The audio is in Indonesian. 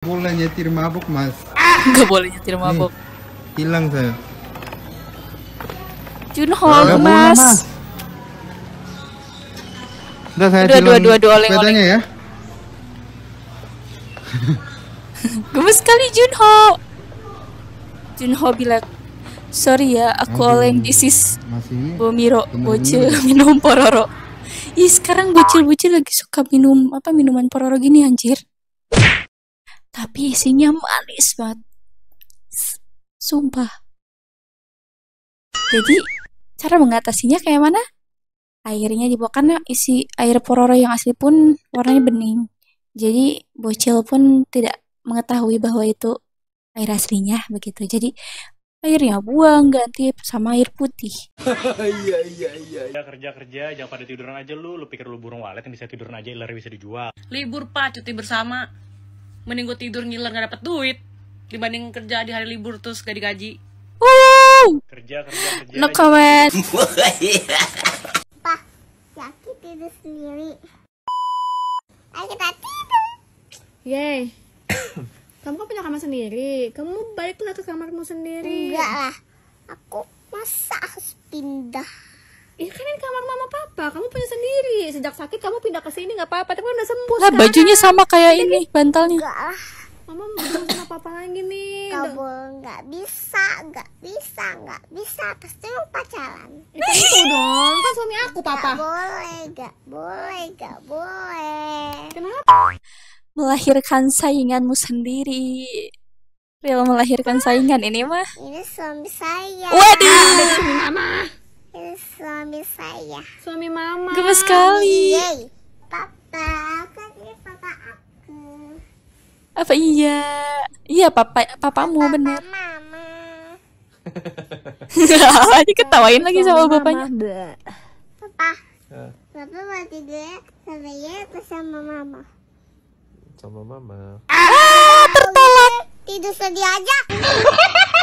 boleh nyetir mabuk mas nggak boleh nyetir mabuk Nih, hilang saya Junho mas. mas udah saya dua dua dua dua oleng oleng ya gemes sekali Junho Junho bilang sorry ya aku Aduh, oleng this is Bomiro bocil minum pororo Ih sekarang bocil-bocil lagi suka minum apa minuman pororo gini anjir tapi isinya manis banget sumpah jadi cara mengatasinya kayak mana airnya dibawa karena isi air pororo yang asli pun warnanya bening jadi bocil pun tidak mengetahui bahwa itu air aslinya begitu jadi airnya buang ganti sama air putih iya iya iya ya, kerja kerja jangan pada tiduran aja lu lu pikir lu burung walet yang bisa tiduran aja lari bisa dijual libur pak cuti bersama mending gue tidur ngiler gak dapet duit dibanding kerja di hari libur terus gak digaji uh kerja kerja kerja no aja. comment pak yakin tidur sendiri ayo kita tidur yay kamu kan punya kamar sendiri kamu baliklah ke kamarmu sendiri enggak lah aku masa harus pindah ya kan ini kamar mama papa kamu punya sendiri sejak sakit kamu pindah ke sini nggak apa-apa tapi kan udah sembuh lah bajunya sama kayak iya ini kan? bantalnya enggak lah mama mau sama papa lagi nih kamu nggak bisa nggak bisa nggak bisa pasti mau pacaran itu ya, dong kan suami aku papa Nggak boleh nggak boleh nggak boleh kenapa melahirkan sainganmu sendiri Real melahirkan saingan ini mah. Ini suami saya. Waduh. Ah, mama suami saya. Suami mama. Gemes sekali. Yay. Papa, kan ini papa aku. Apa iya? Iya, papa papamu papa, bener. Mama. Aja ketawain lagi sama mama, bapaknya. Papa. Papa mau tidur sama ya atau sama mama? Sama mama. Ah, tertolak. Tidur sedih aja.